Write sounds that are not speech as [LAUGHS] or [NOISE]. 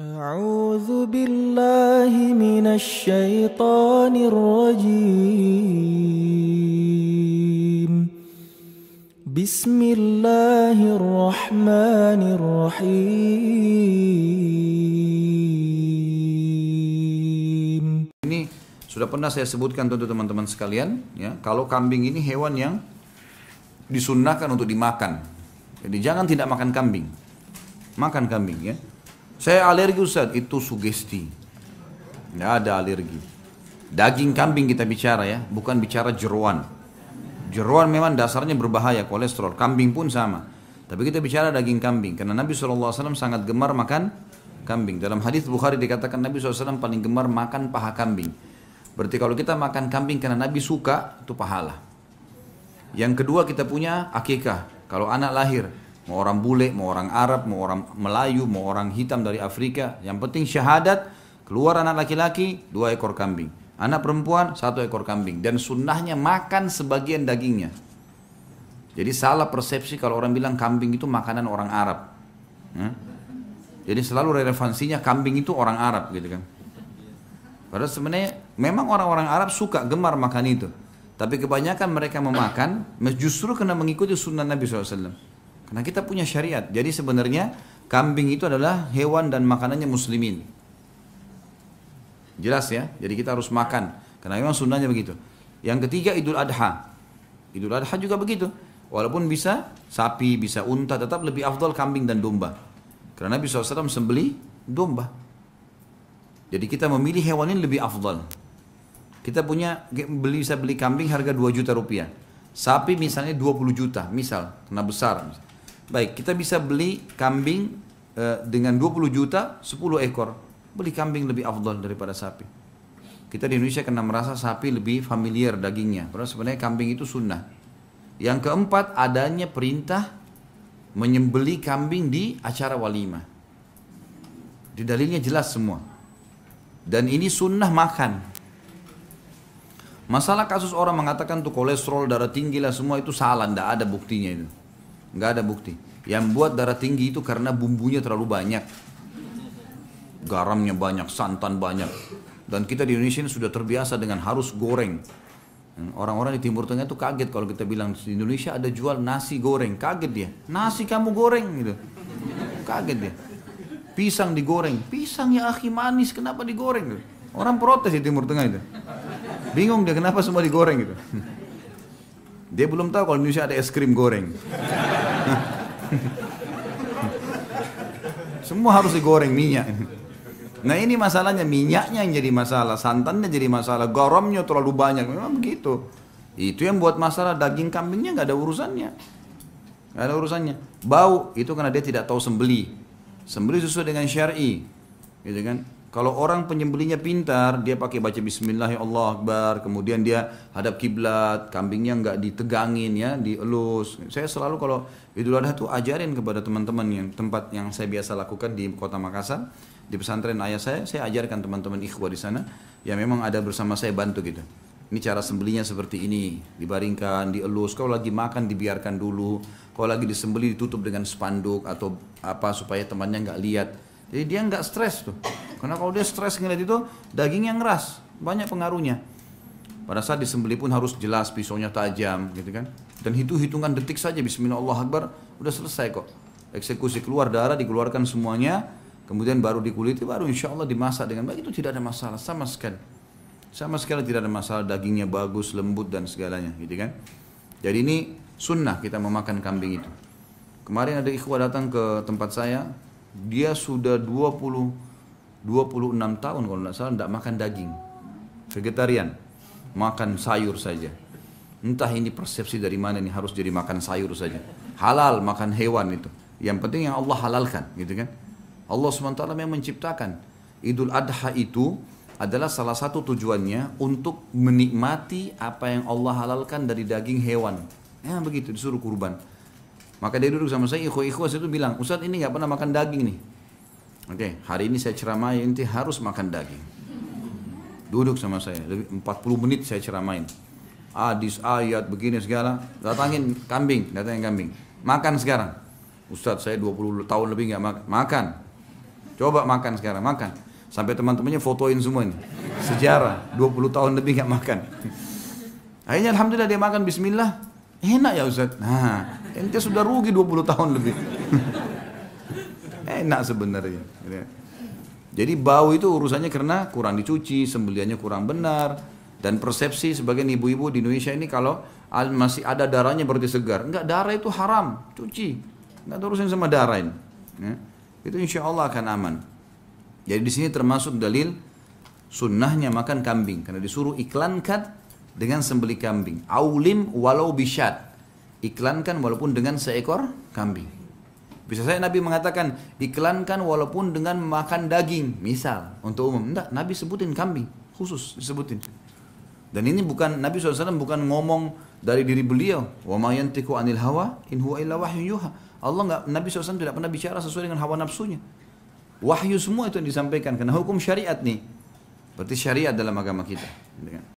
أعوذ بالله من الشيطان الرجيم بسم الله الرحمن الرحيم Ini sudah pernah saya sebutkan tentu teman-teman sekalian ya kalau kambing ini hewan yang disunnahkan untuk dimakan jadi jangan tidak makan kambing makan kambing ya saya alergi Ustaz, itu sugesti. Nggak ada alergi. Daging kambing kita bicara ya, bukan bicara jeruan. Jeruan memang dasarnya berbahaya kolesterol, kambing pun sama. Tapi kita bicara daging kambing, karena Nabi SAW sangat gemar makan kambing. Dalam hadis Bukhari dikatakan Nabi SAW paling gemar makan paha kambing. Berarti kalau kita makan kambing karena Nabi suka, itu pahala. Yang kedua kita punya akikah, kalau anak lahir mau orang bule, mau orang Arab, mau orang Melayu, mau orang hitam dari Afrika. Yang penting syahadat, keluar anak laki-laki, dua ekor kambing. Anak perempuan, satu ekor kambing. Dan sunnahnya makan sebagian dagingnya. Jadi salah persepsi kalau orang bilang kambing itu makanan orang Arab. Hmm? Jadi selalu relevansinya kambing itu orang Arab gitu kan. Padahal sebenarnya memang orang-orang Arab suka gemar makan itu. Tapi kebanyakan mereka memakan justru kena mengikuti sunnah Nabi SAW. Karena kita punya syariat. Jadi sebenarnya kambing itu adalah hewan dan makanannya muslimin. Jelas ya. Jadi kita harus makan. Karena memang sunnahnya begitu. Yang ketiga Idul Adha. Idul Adha juga begitu. Walaupun bisa sapi, bisa unta, tetap lebih afdol kambing dan domba. Karena Nabi SAW sembeli domba. Jadi kita memilih hewan ini lebih afdol. Kita punya beli bisa beli kambing harga 2 juta rupiah. Sapi misalnya 20 juta, misal, karena besar. Misal. Baik, kita bisa beli kambing e, dengan 20 juta 10 ekor. Beli kambing lebih afdol daripada sapi. Kita di Indonesia kena merasa sapi lebih familiar dagingnya. Padahal sebenarnya kambing itu sunnah. Yang keempat, adanya perintah menyembeli kambing di acara walimah. Di dalilnya jelas semua. Dan ini sunnah makan. Masalah kasus orang mengatakan tuh kolesterol, darah tinggi lah semua itu salah, ndak ada buktinya itu. Nggak ada bukti. Yang buat darah tinggi itu karena bumbunya terlalu banyak. Garamnya banyak, santan banyak. Dan kita di Indonesia ini sudah terbiasa dengan harus goreng. Orang-orang di Timur Tengah itu kaget kalau kita bilang di Indonesia ada jual nasi goreng. Kaget dia. Nasi kamu goreng gitu. Kaget dia. Pisang digoreng. Pisang ya akhi manis kenapa digoreng gitu. Orang protes di Timur Tengah itu. Bingung dia kenapa semua digoreng gitu. Dia belum tahu kalau Indonesia ada es krim goreng. [LAUGHS] [LAUGHS] Semua harus digoreng minyak. Nah ini masalahnya minyaknya yang jadi masalah, santannya jadi masalah, garamnya terlalu banyak. Memang begitu. Itu yang buat masalah daging kambingnya nggak ada urusannya. Nggak ada urusannya. Bau itu karena dia tidak tahu sembeli. Sembeli sesuai dengan syari. Gitu kan? Kalau orang penyembelihnya pintar, dia pakai baca bismillah ya Allah Akbar, kemudian dia hadap kiblat, kambingnya nggak ditegangin ya, dielus. Saya selalu kalau Idul Adha tuh ajarin kepada teman-teman yang tempat yang saya biasa lakukan di Kota Makassar, di pesantren ayah saya, saya ajarkan teman-teman ikhwah di sana, ya memang ada bersama saya bantu gitu. Ini cara sembelihnya seperti ini, dibaringkan, dielus, kalau lagi makan dibiarkan dulu, kalau lagi disembeli ditutup dengan spanduk atau apa supaya temannya nggak lihat. Jadi dia nggak stres tuh. Karena kalau dia stres ngeliat itu daging yang keras, banyak pengaruhnya. Pada saat disembeli pun harus jelas pisaunya tajam gitu kan. Dan itu hitungan detik saja Bismillah Allah Akbar udah selesai kok. Eksekusi keluar darah dikeluarkan semuanya, kemudian baru dikuliti baru insya Allah dimasak dengan baik itu tidak ada masalah sama sekali. Sama sekali tidak ada masalah dagingnya bagus, lembut dan segalanya gitu kan. Jadi ini sunnah kita memakan kambing itu. Kemarin ada ikhwah datang ke tempat saya, dia sudah 20 26 tahun kalau tidak salah tidak makan daging vegetarian makan sayur saja entah ini persepsi dari mana ini harus jadi makan sayur saja halal makan hewan itu yang penting yang Allah halalkan gitu kan Allah SWT yang menciptakan Idul Adha itu adalah salah satu tujuannya untuk menikmati apa yang Allah halalkan dari daging hewan ya begitu disuruh kurban maka dia duduk sama saya ikhwa ikhwas itu bilang Ustaz ini nggak pernah makan daging nih Oke, okay, hari ini saya ceramahin, nanti harus makan daging. Duduk sama saya, lebih 40 menit saya ceramain. adis ayat, begini segala. Datangin kambing, datangin kambing. Makan sekarang. Ustadz saya 20 tahun lebih nggak makan. Makan. Coba makan sekarang, makan. Sampai teman-temannya fotoin semua ini. Sejarah, 20 tahun lebih nggak makan. Akhirnya Alhamdulillah dia makan, Bismillah. Enak ya Ustadz. Nah, ente sudah rugi 20 tahun lebih enak sebenarnya. Gitu ya. Jadi bau itu urusannya karena kurang dicuci, sembeliannya kurang benar, dan persepsi sebagai ibu-ibu di Indonesia ini kalau masih ada darahnya berarti segar. Enggak, darah itu haram, cuci. Enggak terusin sama darah ini. Ya. Itu insya Allah akan aman. Jadi di sini termasuk dalil sunnahnya makan kambing. Karena disuruh iklankan dengan sembeli kambing. Aulim walau bisyad. Iklankan walaupun dengan seekor kambing. Bisa saya Nabi mengatakan iklankan walaupun dengan makan daging, misal untuk umum. Enggak, Nabi sebutin kambing khusus disebutin. Dan ini bukan Nabi SAW bukan ngomong dari diri beliau. Wa mayantiku anil hawa in huwa illa wahyu yuha. Allah enggak Nabi SAW tidak pernah bicara sesuai dengan hawa nafsunya. Wahyu semua itu yang disampaikan karena hukum syariat nih. Berarti syariat dalam agama kita.